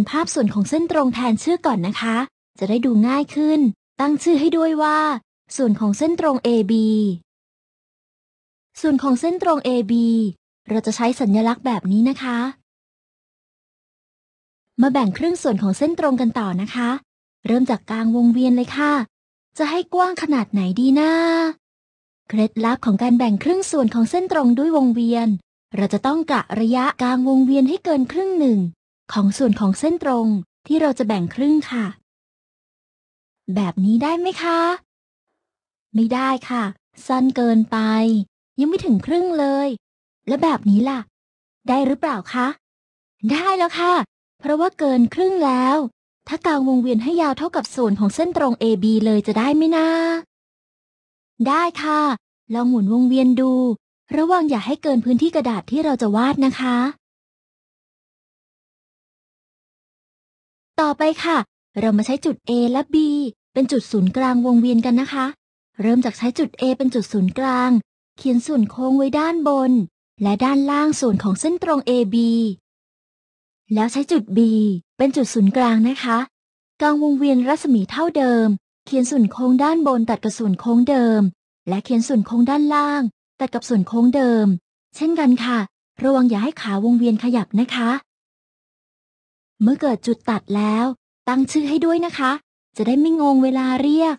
นภาพส่วนของเส้นตรงแทนชื่อก่อนนะคะ จะได้ดูง่ายขึ้น ตั้งชื่อให้ด้วยว่า ส่วนของเส้นตรง AB ส่วนของเส้นตรง AB เราจะใช้สัญลักษณ์แบบนี้นะคะมาแบ่งครึ่งส่วนของเส้นตรงกันต่อนะคะ เริ่มจากกลางวงเวียนเลยค่ะ จะให้กว้างขนาดไหนดีนะเคล็ดลับของการแบ่งครึ่งส่วนของเส้นตรงด้วยวงเวียน เราจะต้องกะระยะกลางวงเวียนให้เกินครึ่งหนึ่งของส่วนของเส้นตรงที่เราจะแบ่งครึ่งค่ะ แบบนี้ได้ไหมคะ ไม่ได้ค่ะ สั้นเกินไป ยังไม่ถึงครึ่งเลย และแบบนี้ล่ะ ได้หรือเปล่าคะ ได้แล้วค่ะ เพราะว่าเกินครึ่งแล้ว ถ้ากางวงเวียนให้ยาวเท่ากับส่วนของเส้นตรง AB เลยจะได้ไหมนะ ได้ค่ะ ลองหมุนวงเวียนดู ระวังอย่าให้เกินพื้นที่กระดาษที่เราจะวาดนะคะต่อไปค่ะ เรามาใช้จุด A และ B เป็นจุดศูนย์กลางวงเวียนกันนะคะ เริ่มจากใช้จุด A เป็นจุดศูนย์กลาง เขียนส่วนโค้งไว้ด้านบน และด้านล่างส่วนของเส้นตรง AB แล้วใช้จุด B เป็นจุดศูนย์กลางนะคะกลางวงเวียนรัศมีเท่าเดิม เขียนส่วนโค้งด้านบนตัดกับส่วนโค้งเดิม และเขียนส่วนโค้งด้านล่าง ตัดกับส่วนโค้งเดิม เช่นกันค่ะ ระวังอย่าให้ขาวงเวียนขยับนะคะเมื่อเกิดจุดตัดแล้ว ตั้งชื่อให้ด้วยนะคะ จะได้ไม่งงเวลาเรียก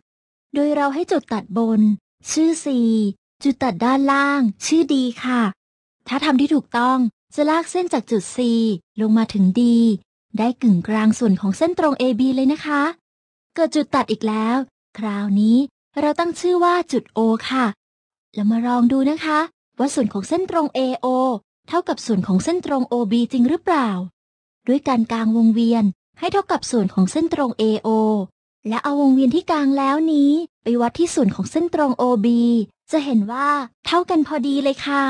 โดยเราให้จุดตัดบน ชื่อ C จุดตัดด้านล่าง ชื่อ D ค่ะ ถ้าทำที่ถูกต้องจะลากเส้นจากจุด C ลงมาถึง D ได้กึ่งกลางส่วนของเส้นตรง AB เลยนะคะ เกิดจุดตัดอีกแล้ว คราวนี้ เราตั้งชื่อว่าจุด O ค่ะแล้วมาลองดูนะคะ ว่าส่วนของเส้นตรง AO เท่ากับส่วนของเส้นตรง OB จริงหรือเปล่าด้วยการกางวงเวียนให้เท่ากับส่วนของเส้นตรง AO และเอาวงเวียนที่กลางแล้วนี้ ไปวัดที่ส่วนของเส้นตรง OB จะเห็นว่าเท่ากันพอดีเลยค่ะ